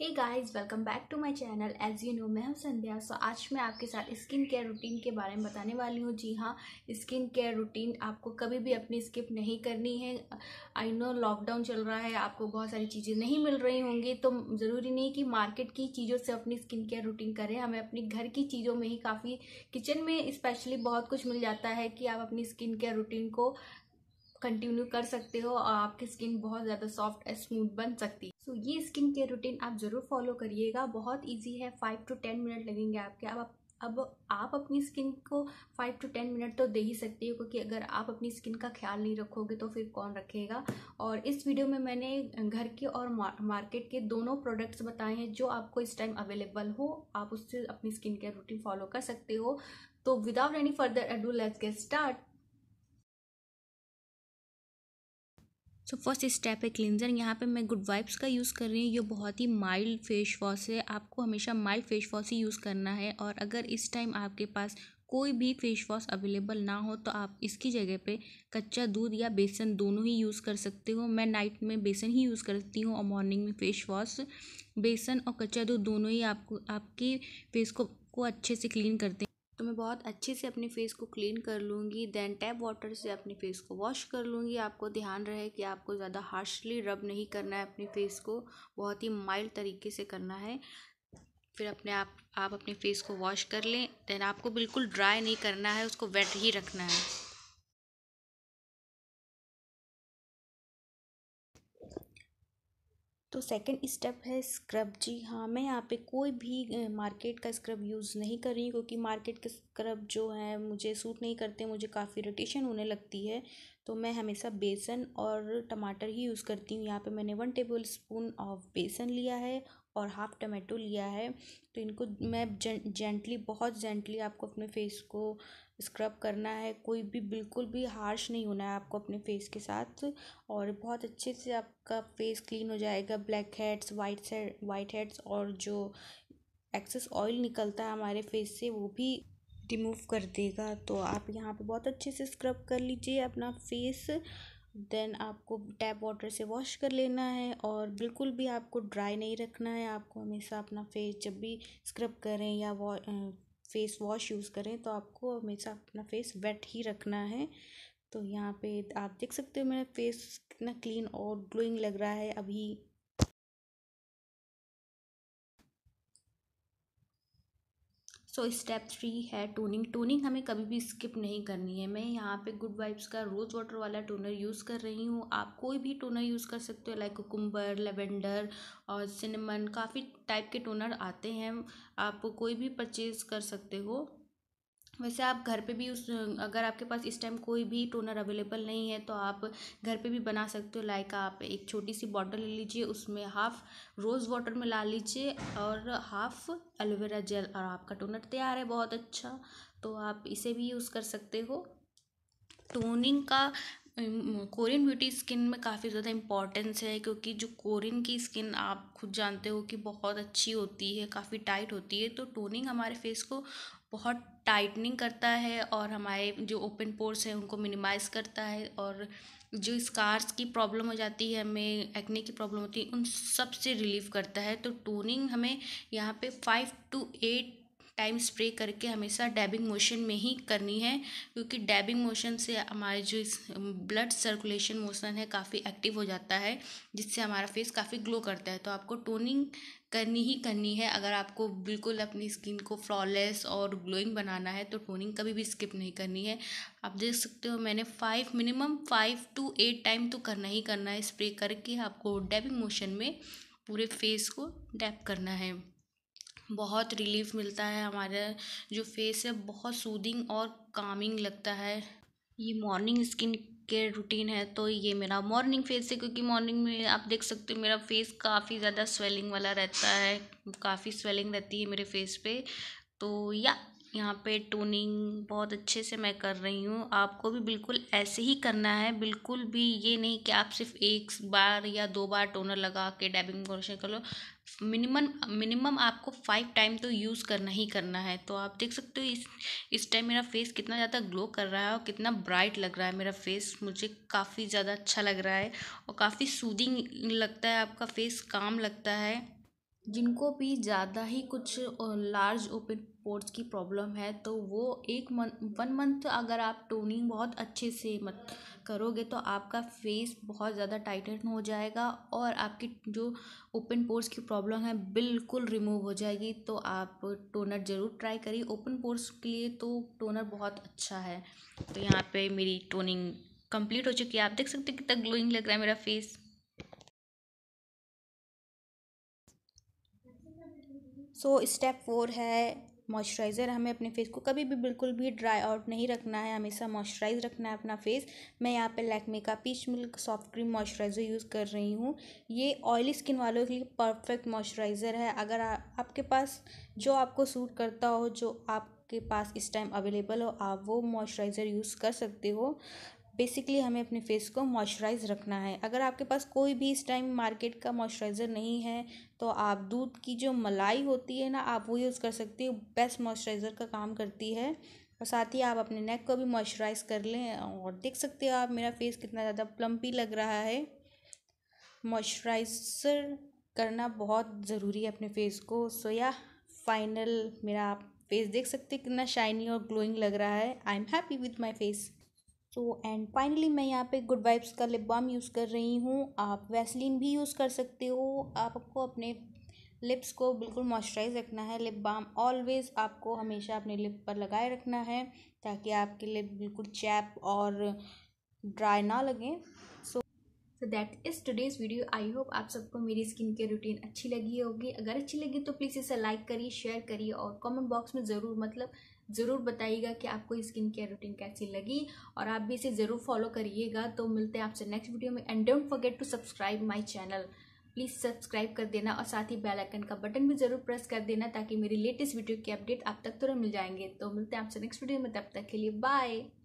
hey guys welcome back to my channel as you know मैं हूं संध्या सो आज मैं आपके साथ स्किन केयर रूटीन के बारे में बताने वाली हूं जी हाँ स्किन केयर रूटीन आपको कभी भी अपनी स्किप नहीं करनी है आई नो लॉकडाउन चल रहा है आपको बहुत सारी चीज़ें नहीं मिल रही होंगी तो ज़रूरी नहीं कि मार्केट की चीज़ों से अपनी स्किन केयर रूटीन करें हमें अपनी घर की चीज़ों में ही काफ़ी किचन में स्पेशली बहुत कुछ मिल जाता है कि आप अपनी स्किन केयर रूटीन को कंटिन्यू कर सकते हो और आपकी स्किन बहुत ज़्यादा सॉफ्ट एंड स्मूथ बन सकती है सो so, ये स्किन केयर रूटीन आप ज़रूर फॉलो करिएगा बहुत ईजी है फाइव टू टेन मिनट लगेंगे आपके अब आप अब आप अपनी स्किन को फाइव टू टेन मिनट तो दे ही सकते हो क्योंकि अगर आप अपनी स्किन का ख्याल नहीं रखोगे तो फिर कौन रखेगा और इस वीडियो में मैंने घर के और मार्केट के दोनों प्रोडक्ट्स बताए हैं जो आपको इस टाइम अवेलेबल हो आप उससे अपनी स्किन केयर रूटीन फॉलो कर सकते हो तो without any further ado let's get start so first step है क्लिनजर यहाँ पे मैं गुड वाइप्स का यूज़ कर रही हूँ ये बहुत ही माइल्ड फेस वॉश है आपको हमेशा माइल्ड फेस वॉश ही यूज़ करना है और अगर इस टाइम आपके पास कोई भी फेस वॉश अवेलेबल ना हो तो आप इसकी जगह पे कच्चा दूध या बेसन दोनों ही यूज़ कर सकते हो मैं नाइट में बेसन ही यूज़ करती हूँ और मॉर्निंग में फेस वॉश बेसन और कच्चा दूध दोनों ही आपको आपकी फेस को को अच्छे से क्लीन करते हैं तो मैं बहुत अच्छे से अपने फेस को क्लीन कर लूँगी दैन टैप वाटर से अपने फेस को वॉश कर लूँगी आपको ध्यान रहे कि आपको ज़्यादा हार्शली रब नहीं करना है अपने फेस को बहुत ही माइल्ड तरीके से करना है फिर अपने आप आप अपने फेस को वॉश कर लें देन आपको बिल्कुल ड्राई नहीं करना है उसको वेट ही रखना है तो सेकंड स्टेप है स्क्रब जी हाँ मैं यहाँ पे कोई भी मार्केट का स्क्रब यूज़ नहीं कर रही हूँ क्योंकि मार्केट के स्क्रब जो है मुझे सूट नहीं करते मुझे काफ़ी रोटेशन होने लगती है तो मैं हमेशा बेसन और टमाटर ही यूज़ करती हूँ यहाँ पे मैंने वन टेबल स्पून ऑफ बेसन लिया है और हाफ टमाटो लिया है तो इनको मैं जेंटली बहुत जेंटली आपको अपने फेस को स्क्रब करना है कोई भी बिल्कुल भी हार्श नहीं होना है आपको अपने फेस के साथ और बहुत अच्छे से आपका फेस क्लीन हो जाएगा black heads white white heads और जो एक्सेस ऑयल निकलता है हमारे फेस से वो भी रिमूव कर देगा तो आप यहाँ पे बहुत अच्छे से स्क्रब कर लीजिए अपना फेस देन आपको टैप वाटर से वॉश कर लेना है और बिल्कुल भी आपको ड्राई नहीं रखना है आपको हमेशा अपना फेस जब भी स्क्रब करें या फेस वॉश यूज़ करें तो आपको हमेशा अपना फेस वेट ही रखना है तो यहाँ पे आप देख सकते हो मेरा फेस कितना क्लीन और ग्लोइंग लग रहा है अभी सो स्टेप थ्री है टोनिंग टोनिंग हमें कभी भी स्किप नहीं करनी है मैं यहाँ पे गुड वाइब्स का रोज़ वाटर वाला टोनर यूज़ कर रही हूँ आप कोई भी टोनर यूज़ कर सकते हो लाइक कुकुम्बर लेवेंडर और सिनेमन काफ़ी टाइप के टोनर आते हैं आप कोई भी परचेज़ कर सकते हो वैसे आप घर पे भी उस अगर आपके पास इस टाइम कोई भी टोनर अवेलेबल नहीं है तो आप घर पे भी बना सकते हो लाइक आप एक छोटी सी बॉटल ले लीजिए उसमें हाफ़ रोज़ वाटर में ला लीजिए और हाफ़ एलोवेरा जेल और आपका टोनर तैयार है बहुत अच्छा तो आप इसे भी यूज़ कर सकते हो टोनिंग का कोरियन ब्यूटी स्किन में काफ़ी ज़्यादा इम्पॉर्टेंस है क्योंकि जो कोरियन की स्किन आप खुद जानते हो कि बहुत अच्छी होती है काफ़ी टाइट होती है तो टोनिंग हमारे फेस को बहुत टाइटनिंग करता है और हमारे जो ओपन पोर्स हैं उनको मिनिमाइज़ करता है और जो स्कार्स की प्रॉब्लम हो जाती है हमें एक्ने की प्रॉब्लम होती है उन सब से रिलीव करता है तो टोनिंग हमें यहाँ पे five to eight time spray करके हमेशा डैबिंग मोशन में ही करनी है क्योंकि डैबिंग मोशन से हमारे जो इस ब्लड सर्कुलेशन मोशन है काफ़ी एक्टिव हो जाता है जिससे हमारा फेस काफ़ी ग्लो करता है तो आपको टोनिंग करनी ही करनी है अगर आपको बिल्कुल अपनी स्किन को फ्लॉलेस और ग्लोइंग बनाना है तो टोनिंग कभी भी स्किप नहीं करनी है आप देख सकते हो मैंने five minimum five to eight time तो करना ही करना है स्प्रे करके आपको डैबिंग मोशन में पूरे फेस को डैप करना है बहुत रिलीफ़ मिलता है हमारा जो फेस है बहुत सूदिंग और कामिंग लगता है ये मॉर्निंग स्किन केयर रूटीन है तो ये मेरा मॉर्निंग फेस है क्योंकि मॉर्निंग में आप देख सकते हो मेरा फेस काफ़ी ज़्यादा स्वेलिंग वाला रहता है काफ़ी स्वेलिंग रहती है मेरे फेस पे तो या यहाँ पे टूनिंग बहुत अच्छे से मैं कर रही हूँ आपको भी बिल्कुल ऐसे ही करना है बिल्कुल भी ये नहीं कि आप सिर्फ एक बार या दो बार टोनर लगा के डैबिंग ब्रशर कर लो मिनिमम मिनिमम आपको फाइव टाइम तो यूज़ करना ही करना है तो आप देख सकते हो इस इस टाइम मेरा फेस कितना ज़्यादा ग्लो कर रहा है और कितना ब्राइट लग रहा है मेरा फेस मुझे काफ़ी ज़्यादा अच्छा लग रहा है और काफ़ी सूदिंग लगता है आपका फेस काम लगता है जिनको भी ज़्यादा ही कुछ लार्ज ओपन पोर्ट्स की प्रॉब्लम है तो वो एक मंथ वन मंथ अगर आप टोनिंग बहुत अच्छे से मत करोगे तो आपका फेस बहुत ज़्यादा टाइटन हो जाएगा और आपकी जो ओपन पोर्स की प्रॉब्लम है बिल्कुल रिमूव हो जाएगी तो आप टोनर ज़रूर ट्राई करिए ओपन पोर्स के लिए तो टोनर बहुत अच्छा है तो यहाँ पे मेरी टोनिंग कंप्लीट हो चुकी है आप देख सकते हैं कितना ग्लोइंग लग रहा है मेरा फेस सो स्टेप फोर है मॉइस्चराइज़र हमें अपने फेस को कभी भी बिल्कुल भी ड्राई आउट नहीं रखना है हमेशा मॉइस्चराइज रखना है अपना फेस मैं यहाँ पे लैकमे का peach milk soft cream moisturiser use कर रही हूँ ये ऑयली स्किन वालों के लिए परफेक्ट मॉइस्चराइज़र है अगर आ, आपके पास जो आपको सूट करता हो जो आपके पास इस टाइम अवेलेबल हो आप वो मॉइस्चराइज़र यूज़ कर सकते हो बेसिकली हमें अपने फेस को मॉइस्चराइज़ रखना है अगर आपके पास कोई भी इस टाइम मार्केट का मॉइस्चराइज़र नहीं है तो आप दूध की जो मलाई होती है ना आप वो यूज़ कर सकती हो बेस्ट मॉइस्चराइज़र का काम करती है और साथ ही आप अपने नेक को भी मॉइस्चराइज़ कर लें और देख सकते हो आप मेरा फेस कितना ज़्यादा प्लम्पी लग रहा है मॉइस्चराइज़र करना बहुत ज़रूरी है अपने फेस को सो या फाइनल मेरा आप फेस देख सकते हो कितना शाइनी और ग्लोइंग लग रहा है I am happy with my face so and finally मैं यहाँ पे गुड वाइब्स का लिप बाम यूज़ कर रही हूँ आप वैसलिन भी यूज़ कर सकते हो आपको अपने लिप्स को बिल्कुल मॉइस्चराइज रखना है लिप बाम ऑलवेज़ आपको हमेशा अपने लिप पर लगाए रखना है ताकि आपके लिप बिल्कुल चैप और ड्राई ना लगें so so that is today's video I hope आप सबको मेरी स्किन केयर रूटीन अच्छी लगी होगी अगर अच्छी लगी तो प्लीज़ इसे लाइक करिए शेयर करिए और कमेंट बॉक्स में ज़रूर मतलब ज़रूर बताइएगा कि आपको स्किन केयर रूटीन कैसी लगी और आप भी इसे ज़रूर फॉलो करिएगा तो मिलते हैं आपसे नेक्स्ट वीडियो में and don't forget to subscribe my channel please subscribe कर देना और साथ ही बेल आइकन का बटन भी ज़रूर प्रेस कर देना ताकि मेरी लेटेस्ट वीडियो की अपडेट आप तक तुरंत मिल जाएंगे तो मिलते हैं आपसे नेक्स्ट वीडियो में तब तक के लिए बाय